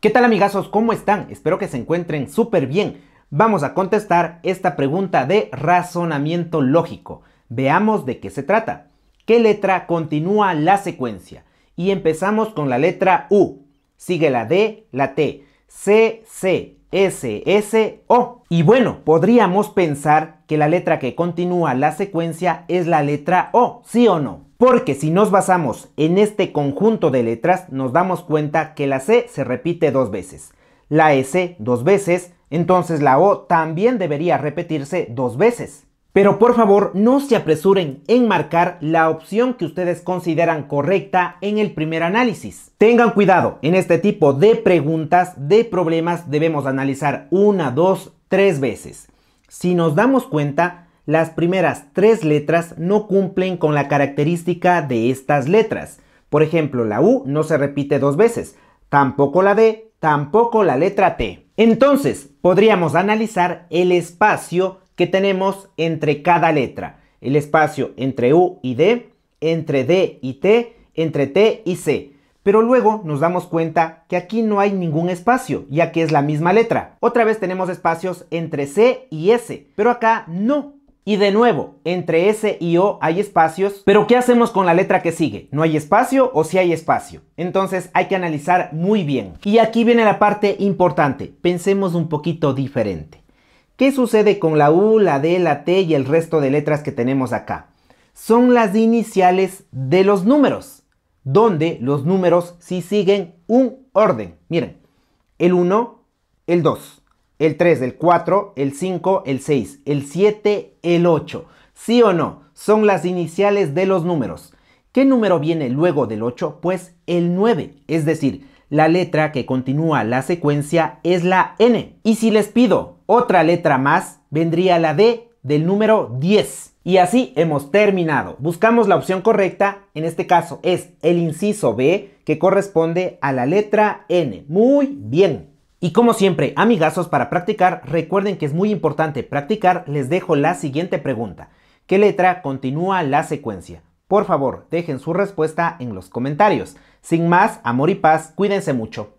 ¿Qué tal amigazos? ¿Cómo están? Espero que se encuentren súper bien. Vamos a contestar esta pregunta de razonamiento lógico. Veamos de qué se trata. ¿Qué letra continúa la secuencia? Y empezamos con la letra U. Sigue la D, la T, C, C, S, S, O. Y bueno, podríamos pensar que la letra que continúa la secuencia es la letra O, ¿sí o no? Porque si nos basamos en este conjunto de letras, nos damos cuenta que la C se repite dos veces, la S dos veces, entonces la O también debería repetirse dos veces. Pero por favor, no se apresuren en marcar la opción que ustedes consideran correcta en el primer análisis. Tengan cuidado, en este tipo de preguntas, de problemas, debemos analizar una, dos, tres veces. Si nos damos cuenta, las primeras tres letras no cumplen con la característica de estas letras. Por ejemplo, la U no se repite dos veces, tampoco la D, tampoco la letra T. Entonces, podríamos analizar el espacio que tenemos entre cada letra. El espacio entre U y D, entre D y T, entre T y C. Pero luego nos damos cuenta que aquí no hay ningún espacio, ya que es la misma letra. Otra vez tenemos espacios entre C y S, pero acá no. Y de nuevo, entre S y O hay espacios, pero ¿qué hacemos con la letra que sigue? ¿No hay espacio o si sí hay espacio? Entonces hay que analizar muy bien. Y aquí viene la parte importante, pensemos un poquito diferente. ¿Qué sucede con la U, la D, la T y el resto de letras que tenemos acá? Son las iniciales de los números, donde los números sí siguen un orden. Miren, el 1, el 2, el 3, el 4, el 5, el 6, el 7, el 8. ¿Sí o no? Son las iniciales de los números. ¿Qué número viene luego del 8? Pues el 9, es decir, la letra que continúa la secuencia es la N. Y si les pido otra letra más vendría la D del número 10. Y así hemos terminado. Buscamos la opción correcta, en este caso es el inciso B, que corresponde a la letra N. Muy bien. Y como siempre, amigazos, para practicar, recuerden que es muy importante practicar, les dejo la siguiente pregunta. ¿Qué letra continúa la secuencia? Por favor, dejen su respuesta en los comentarios. Sin más, amor y paz, cuídense mucho.